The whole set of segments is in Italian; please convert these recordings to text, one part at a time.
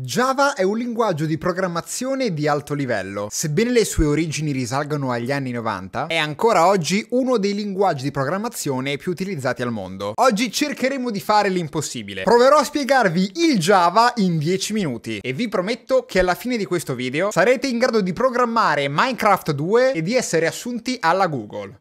Java è un linguaggio di programmazione di alto livello. Sebbene le sue origini risalgano agli anni 90, è ancora oggi uno dei linguaggi di programmazione più utilizzati al mondo. Oggi cercheremo di fare l'impossibile. Proverò a spiegarvi il Java in 10 minuti e vi prometto che alla fine di questo video sarete in grado di programmare Minecraft 2 e di essere assunti alla Google.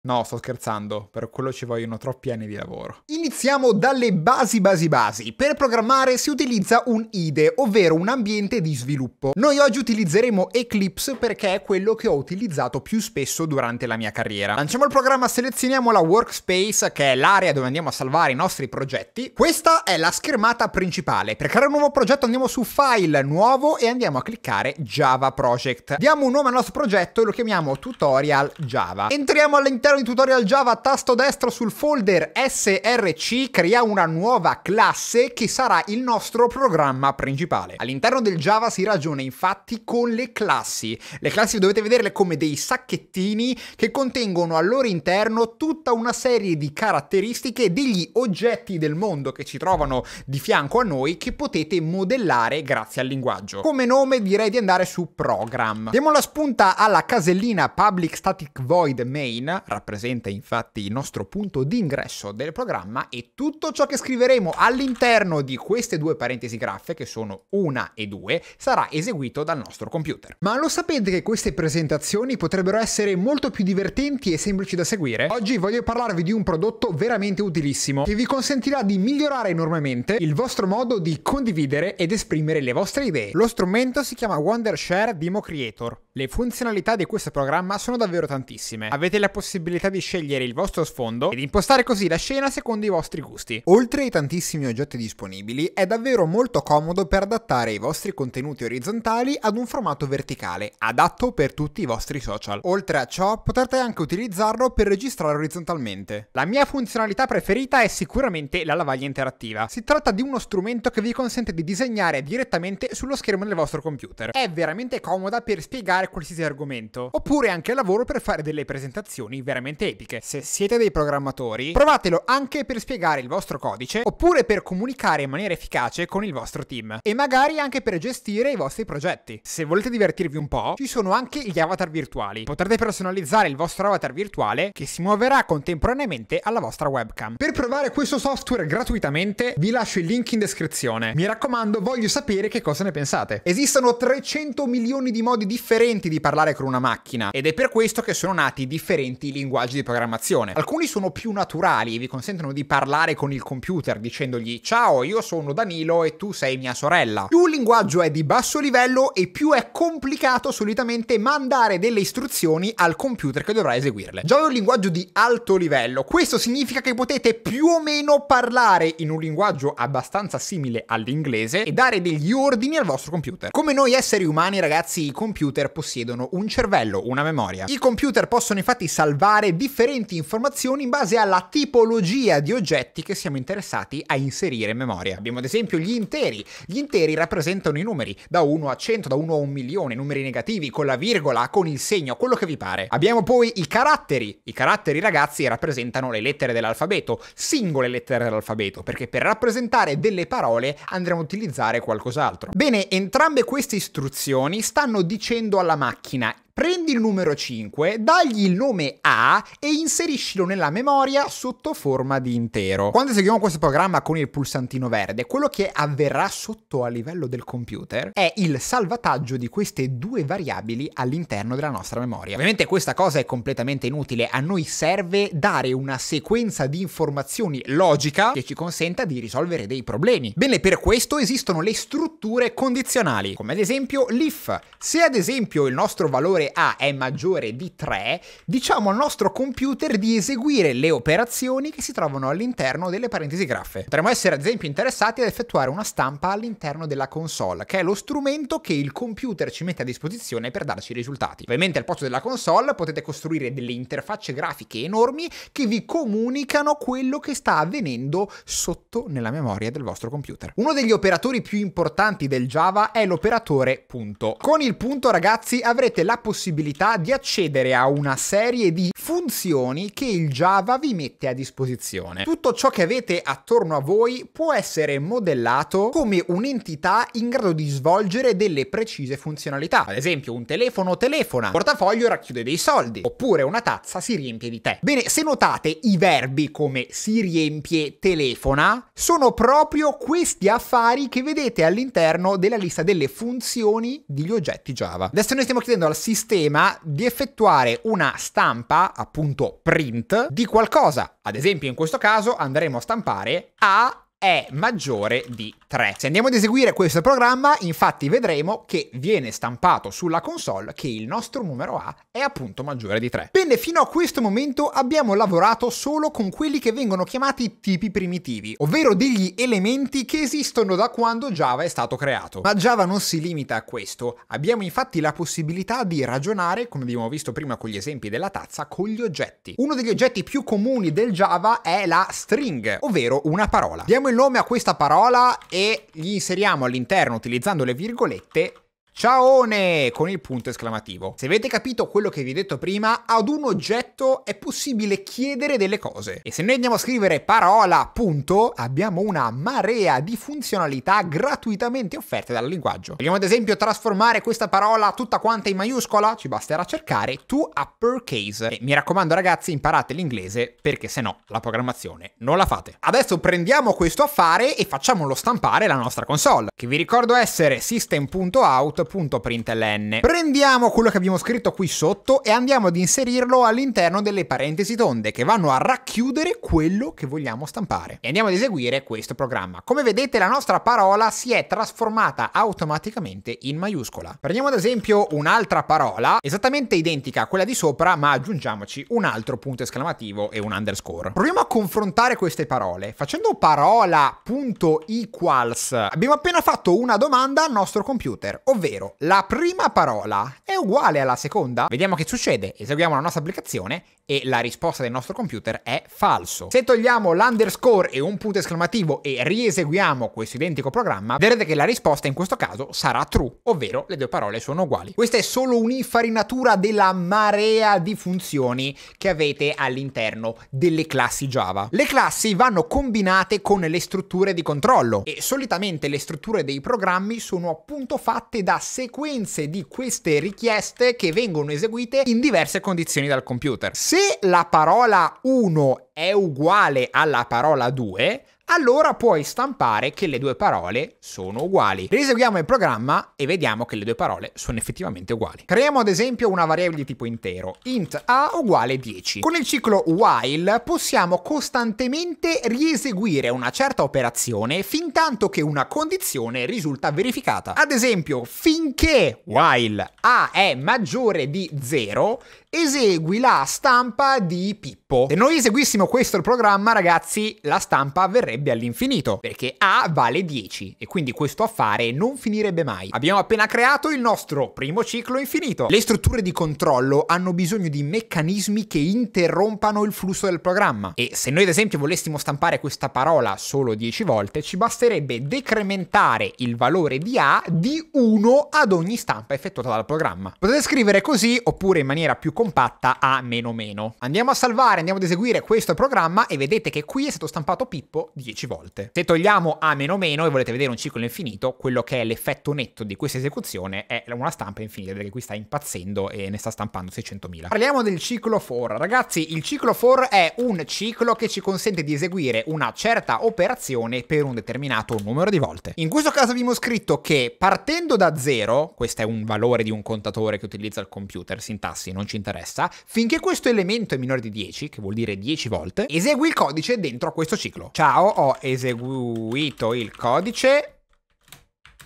No, sto scherzando, per quello ci vogliono troppi anni di lavoro. Iniziamo dalle basi basi basi. Per programmare si utilizza un IDE, ovvero un ambiente di sviluppo. Noi oggi utilizzeremo Eclipse perché è quello che ho utilizzato più spesso durante la mia carriera. Lanciamo il programma, selezioniamo la workspace, che è l'area dove andiamo a salvare i nostri progetti. Questa è la schermata principale. Per creare un nuovo progetto andiamo su File, Nuovo e andiamo a cliccare Java Project. Diamo un nome al nostro progetto e lo chiamiamo Tutorial Java. Entriamo all'interno All'interno di tutorial Java tasto destro sul folder src crea una nuova classe che sarà il nostro programma principale. All'interno del Java si ragiona infatti con le classi. Le classi dovete vederle come dei sacchettini che contengono al loro interno tutta una serie di caratteristiche degli oggetti del mondo che ci trovano di fianco a noi che potete modellare grazie al linguaggio. Come nome direi di andare su program. Diamo la spunta alla casellina public static void main, rappresenta infatti il nostro punto d'ingresso del programma e tutto ciò che scriveremo all'interno di queste due parentesi graffe, che sono una e due, sarà eseguito dal nostro computer. Ma lo sapete che queste presentazioni potrebbero essere molto più divertenti e semplici da seguire? Oggi voglio parlarvi di un prodotto veramente utilissimo che vi consentirà di migliorare enormemente il vostro modo di condividere ed esprimere le vostre idee. Lo strumento si chiama Wondershare Demo Creator. Le funzionalità di questo programma sono davvero tantissime. Avete la possibilità possibilità di scegliere il vostro sfondo ed impostare così la scena secondo i vostri gusti. Oltre ai tantissimi oggetti disponibili, è davvero molto comodo per adattare i vostri contenuti orizzontali ad un formato verticale, adatto per tutti i vostri social. Oltre a ciò, potrete anche utilizzarlo per registrare orizzontalmente. La mia funzionalità preferita è sicuramente la lavaglia interattiva. Si tratta di uno strumento che vi consente di disegnare direttamente sullo schermo del vostro computer. È veramente comoda per spiegare qualsiasi argomento, oppure anche lavoro per fare delle presentazioni veramente veramente epiche. Se siete dei programmatori, provatelo anche per spiegare il vostro codice oppure per comunicare in maniera efficace con il vostro team e magari anche per gestire i vostri progetti. Se volete divertirvi un po', ci sono anche gli avatar virtuali. Potrete personalizzare il vostro avatar virtuale che si muoverà contemporaneamente alla vostra webcam. Per provare questo software gratuitamente vi lascio il link in descrizione. Mi raccomando, voglio sapere che cosa ne pensate. Esistono 300 milioni di modi differenti di parlare con una macchina ed è per questo che sono nati differenti linguaggi linguaggi di programmazione. Alcuni sono più naturali e vi consentono di parlare con il computer dicendogli ciao io sono Danilo e tu sei mia sorella. Più un linguaggio è di basso livello e più è complicato solitamente mandare delle istruzioni al computer che dovrà eseguirle. Già un linguaggio di alto livello, questo significa che potete più o meno parlare in un linguaggio abbastanza simile all'inglese e dare degli ordini al vostro computer. Come noi esseri umani ragazzi i computer possiedono un cervello, una memoria. I computer possono infatti salvare elaborare differenti informazioni in base alla tipologia di oggetti che siamo interessati a inserire in memoria. Abbiamo ad esempio gli interi. Gli interi rappresentano i numeri da 1 a 100, da 1 a 1 milione, numeri negativi con la virgola, con il segno, quello che vi pare. Abbiamo poi i caratteri. I caratteri ragazzi rappresentano le lettere dell'alfabeto, singole lettere dell'alfabeto, perché per rappresentare delle parole andremo a utilizzare qualcos'altro. Bene, entrambe queste istruzioni stanno dicendo alla macchina Prendi il numero 5, dagli il nome A e inseriscilo nella memoria sotto forma di intero. Quando eseguiamo questo programma con il pulsantino verde, quello che avverrà sotto a livello del computer è il salvataggio di queste due variabili all'interno della nostra memoria. Ovviamente questa cosa è completamente inutile, a noi serve dare una sequenza di informazioni logica che ci consenta di risolvere dei problemi. Bene, per questo esistono le strutture condizionali, come ad esempio l'if. Se ad esempio il nostro valore a è maggiore di 3, diciamo al nostro computer di eseguire le operazioni che si trovano all'interno delle parentesi graffe. Potremmo essere ad esempio interessati ad effettuare una stampa all'interno della console, che è lo strumento che il computer ci mette a disposizione per darci i risultati. Ovviamente al posto della console potete costruire delle interfacce grafiche enormi che vi comunicano quello che sta avvenendo sotto nella memoria del vostro computer. Uno degli operatori più importanti del Java è l'operatore punto. Con il punto ragazzi avrete la possibilità possibilità di accedere a una serie di funzioni che il Java vi mette a disposizione. Tutto ciò che avete attorno a voi può essere modellato come un'entità in grado di svolgere delle precise funzionalità. Ad esempio un telefono telefona, un portafoglio racchiude dei soldi, oppure una tazza si riempie di tè. Bene, se notate i verbi come si riempie telefona sono proprio questi affari che vedete all'interno della lista delle funzioni degli oggetti Java. Adesso noi stiamo chiedendo al sistema sistema di effettuare una stampa, appunto print, di qualcosa. Ad esempio in questo caso andremo a stampare A è maggiore di 3. Se andiamo ad eseguire questo programma, infatti vedremo che viene stampato sulla console che il nostro numero A è appunto maggiore di 3. Bene, fino a questo momento abbiamo lavorato solo con quelli che vengono chiamati tipi primitivi, ovvero degli elementi che esistono da quando Java è stato creato. Ma Java non si limita a questo, abbiamo infatti la possibilità di ragionare, come abbiamo visto prima con gli esempi della tazza, con gli oggetti. Uno degli oggetti più comuni del Java è la string, ovvero una parola. Diamo il nome a questa parola e e gli inseriamo all'interno utilizzando le virgolette Ciaone! con il punto esclamativo. Se avete capito quello che vi ho detto prima, ad un oggetto è possibile chiedere delle cose. E se noi andiamo a scrivere parola, punto, abbiamo una marea di funzionalità gratuitamente offerte dal linguaggio. Vogliamo ad esempio trasformare questa parola tutta quanta in maiuscola? Ci basterà cercare to uppercase. E mi raccomando ragazzi, imparate l'inglese perché se no la programmazione non la fate. Adesso prendiamo questo affare e facciamolo stampare la nostra console, che vi ricordo essere system.out punto Print.println. Prendiamo quello che abbiamo scritto qui sotto e andiamo ad inserirlo all'interno delle parentesi tonde che vanno a racchiudere quello che vogliamo stampare. E andiamo ad eseguire questo programma. Come vedete la nostra parola si è trasformata automaticamente in maiuscola. Prendiamo ad esempio un'altra parola, esattamente identica a quella di sopra, ma aggiungiamoci un altro punto esclamativo e un underscore. Proviamo a confrontare queste parole. Facendo parola.equals abbiamo appena fatto una domanda al nostro computer, ovvero ovvero la prima parola è uguale alla seconda? Vediamo che succede, eseguiamo la nostra applicazione e la risposta del nostro computer è falso. Se togliamo l'underscore e un punto esclamativo e rieseguiamo questo identico programma, vedrete che la risposta in questo caso sarà true, ovvero le due parole sono uguali. Questa è solo un'infarinatura della marea di funzioni che avete all'interno delle classi Java. Le classi vanno combinate con le strutture di controllo e solitamente le strutture dei programmi sono appunto fatte da sequenze di queste richieste che vengono eseguite in diverse condizioni dal computer. Se la parola 1 è uguale alla parola 2, allora puoi stampare che le due parole sono uguali. Riseguiamo il programma e vediamo che le due parole sono effettivamente uguali. Creiamo ad esempio una variabile di tipo intero, int a uguale 10. Con il ciclo while possiamo costantemente rieseguire una certa operazione fin tanto che una condizione risulta verificata. Ad esempio, finché while a è maggiore di 0, esegui la stampa di Pippo. Se noi eseguissimo questo programma, ragazzi, la stampa verrebbe all'infinito, perché A vale 10 e quindi questo affare non finirebbe mai. Abbiamo appena creato il nostro primo ciclo infinito. Le strutture di controllo hanno bisogno di meccanismi che interrompano il flusso del programma e se noi ad esempio volessimo stampare questa parola solo 10 volte, ci basterebbe decrementare il valore di A di 1 ad ogni stampa effettuata dal programma. Potete scrivere così oppure in maniera più compatta a meno meno. Andiamo a salvare, andiamo ad eseguire questo programma e vedete che qui è stato stampato Pippo 10 volte. Se togliamo a meno meno e volete vedere un ciclo infinito, quello che è l'effetto netto di questa esecuzione è una stampa infinita perché qui sta impazzendo e ne sta stampando 600.000. Parliamo del ciclo for. Ragazzi, il ciclo for è un ciclo che ci consente di eseguire una certa operazione per un determinato numero di volte. In questo caso abbiamo scritto che partendo da 0, questo è un valore di un contatore che utilizza il computer, sintassi, non ci interessa interessa, finché questo elemento è minore di 10, che vuol dire 10 volte, esegui il codice dentro a questo ciclo. Ciao, ho eseguito il codice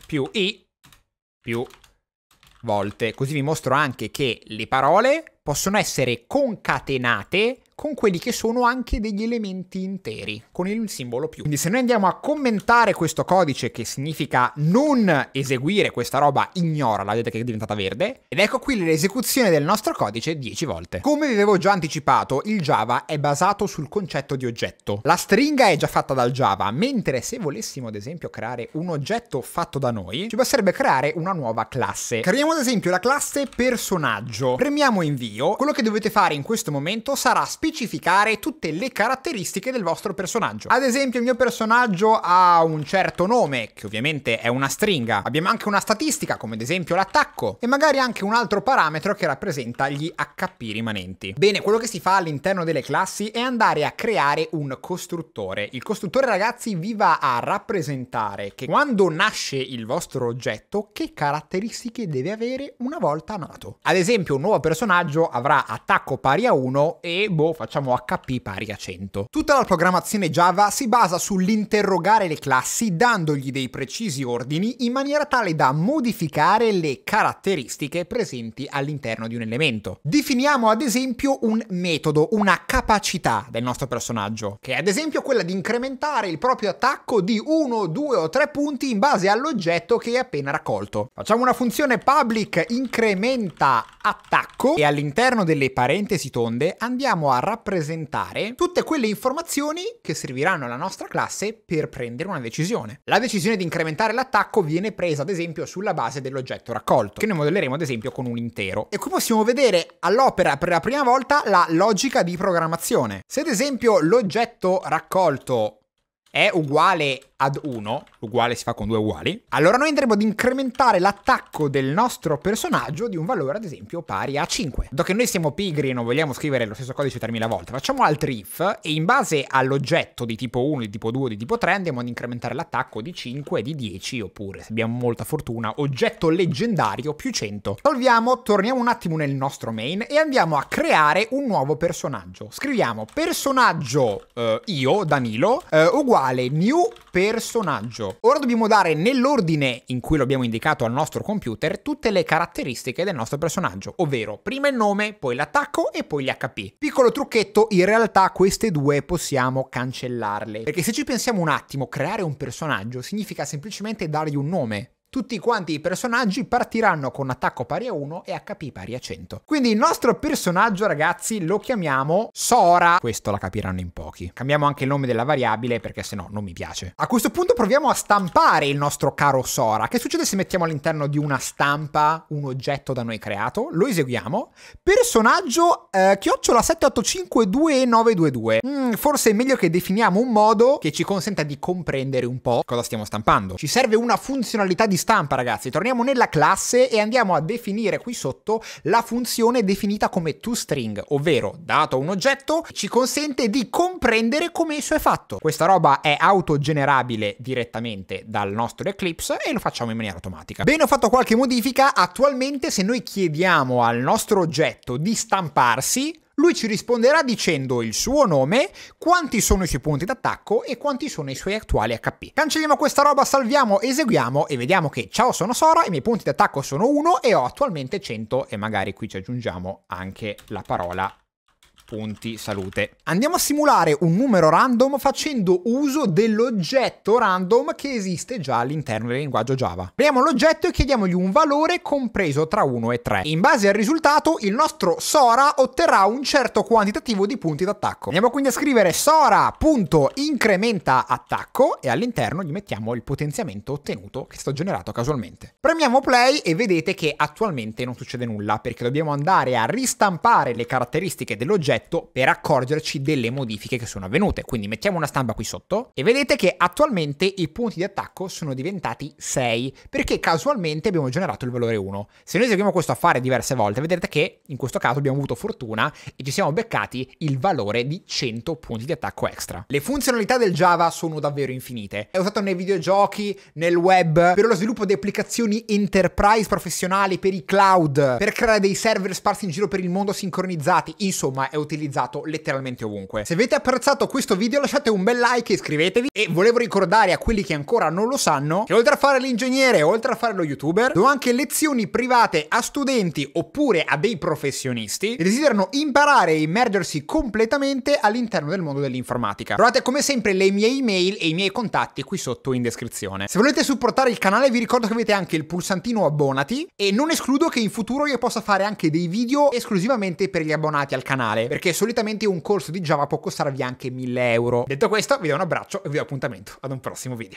più i più volte. Così vi mostro anche che le parole possono essere concatenate con quelli che sono anche degli elementi interi, con il simbolo più. Quindi se noi andiamo a commentare questo codice che significa non eseguire questa roba, ignora la vedete che è diventata verde, ed ecco qui l'esecuzione del nostro codice 10 volte. Come vi avevo già anticipato, il Java è basato sul concetto di oggetto. La stringa è già fatta dal Java, mentre se volessimo ad esempio creare un oggetto fatto da noi, ci basterebbe creare una nuova classe. Creiamo ad esempio la classe personaggio, premiamo invio, quello che dovete fare in questo momento sarà spiegare specificare tutte le caratteristiche del vostro personaggio. Ad esempio il mio personaggio ha un certo nome, che ovviamente è una stringa. Abbiamo anche una statistica, come ad esempio l'attacco, e magari anche un altro parametro che rappresenta gli HP rimanenti. Bene, quello che si fa all'interno delle classi è andare a creare un costruttore. Il costruttore, ragazzi, vi va a rappresentare che quando nasce il vostro oggetto, che caratteristiche deve avere una volta nato. Ad esempio, un nuovo personaggio avrà attacco pari a 1 e boh, facciamo HP pari a 100. Tutta la programmazione Java si basa sull'interrogare le classi dandogli dei precisi ordini in maniera tale da modificare le caratteristiche presenti all'interno di un elemento. Definiamo ad esempio un metodo, una capacità del nostro personaggio, che è ad esempio quella di incrementare il proprio attacco di 1, 2 o 3 punti in base all'oggetto che è appena raccolto. Facciamo una funzione public incrementa attacco e all'interno delle parentesi tonde andiamo a rappresentare tutte quelle informazioni che serviranno alla nostra classe per prendere una decisione. La decisione di incrementare l'attacco viene presa ad esempio sulla base dell'oggetto raccolto, che noi modelleremo ad esempio con un intero. E qui possiamo vedere all'opera per la prima volta la logica di programmazione. Se ad esempio l'oggetto raccolto è uguale ad 1, l'uguale si fa con due uguali, allora noi andremo ad incrementare l'attacco del nostro personaggio di un valore ad esempio pari a 5. Dato che noi siamo pigri e non vogliamo scrivere lo stesso codice 3000 volte, facciamo altri if e in base all'oggetto di tipo 1, di tipo 2, di tipo 3 andiamo ad incrementare l'attacco di 5, di 10 oppure se abbiamo molta fortuna oggetto leggendario più 100. Solviamo, torniamo un attimo nel nostro main e andiamo a creare un nuovo personaggio. Scriviamo personaggio eh, io, Danilo, eh, uguale uguale new personaggio. Ora dobbiamo dare nell'ordine in cui lo abbiamo indicato al nostro computer tutte le caratteristiche del nostro personaggio, ovvero prima il nome, poi l'attacco e poi gli HP. Piccolo trucchetto, in realtà queste due possiamo cancellarle, perché se ci pensiamo un attimo, creare un personaggio significa semplicemente dargli un nome, tutti quanti i personaggi partiranno con attacco pari a 1 e HP pari a 100. Quindi il nostro personaggio, ragazzi, lo chiamiamo Sora. Questo la capiranno in pochi. Cambiamo anche il nome della variabile perché se no non mi piace. A questo punto proviamo a stampare il nostro caro Sora. Che succede se mettiamo all'interno di una stampa un oggetto da noi creato? Lo eseguiamo. Personaggio eh, chiocciola 7852922. Mm, forse è meglio che definiamo un modo che ci consenta di comprendere un po' cosa stiamo stampando. Ci serve una funzionalità di stampa ragazzi, torniamo nella classe e andiamo a definire qui sotto la funzione definita come toString, ovvero dato un oggetto ci consente di comprendere come esso è fatto. Questa roba è autogenerabile direttamente dal nostro Eclipse e lo facciamo in maniera automatica. Bene, ho fatto qualche modifica, attualmente se noi chiediamo al nostro oggetto di stamparsi, lui ci risponderà dicendo il suo nome, quanti sono i suoi punti d'attacco e quanti sono i suoi attuali HP. Cancelliamo questa roba, salviamo, eseguiamo e vediamo che ciao sono Sora, i miei punti d'attacco sono 1 e ho attualmente 100 e magari qui ci aggiungiamo anche la parola punti salute. Andiamo a simulare un numero random facendo uso dell'oggetto random che esiste già all'interno del linguaggio Java. Prendiamo l'oggetto e chiediamogli un valore compreso tra 1 e 3. In base al risultato il nostro Sora otterrà un certo quantitativo di punti d'attacco. Andiamo quindi a scrivere Sora.incrementa attacco e all'interno gli mettiamo il potenziamento ottenuto che è stato generato casualmente. Premiamo play e vedete che attualmente non succede nulla perché dobbiamo andare a ristampare le caratteristiche dell'oggetto progetto per accorgerci delle modifiche che sono avvenute. Quindi mettiamo una stampa qui sotto e vedete che attualmente i punti di attacco sono diventati 6 perché casualmente abbiamo generato il valore 1. Se noi eseguiamo questo affare diverse volte vedrete che in questo caso abbiamo avuto fortuna e ci siamo beccati il valore di 100 punti di attacco extra. Le funzionalità del Java sono davvero infinite. È usato nei videogiochi, nel web, per lo sviluppo di applicazioni enterprise professionali, per i cloud, per creare dei server sparsi in giro per il mondo sincronizzati, insomma è utilizzato utilizzato letteralmente ovunque. Se avete apprezzato questo video lasciate un bel like, iscrivetevi e volevo ricordare a quelli che ancora non lo sanno che oltre a fare l'ingegnere, oltre a fare lo youtuber, do anche lezioni private a studenti oppure a dei professionisti che desiderano imparare e immergersi completamente all'interno del mondo dell'informatica. Trovate come sempre le mie email e i miei contatti qui sotto in descrizione. Se volete supportare il canale vi ricordo che avete anche il pulsantino abbonati e non escludo che in futuro io possa fare anche dei video esclusivamente per gli abbonati al canale perché perché solitamente un corso di Java può costarvi anche 1000 euro. Detto questo, vi do un abbraccio e vi do appuntamento ad un prossimo video.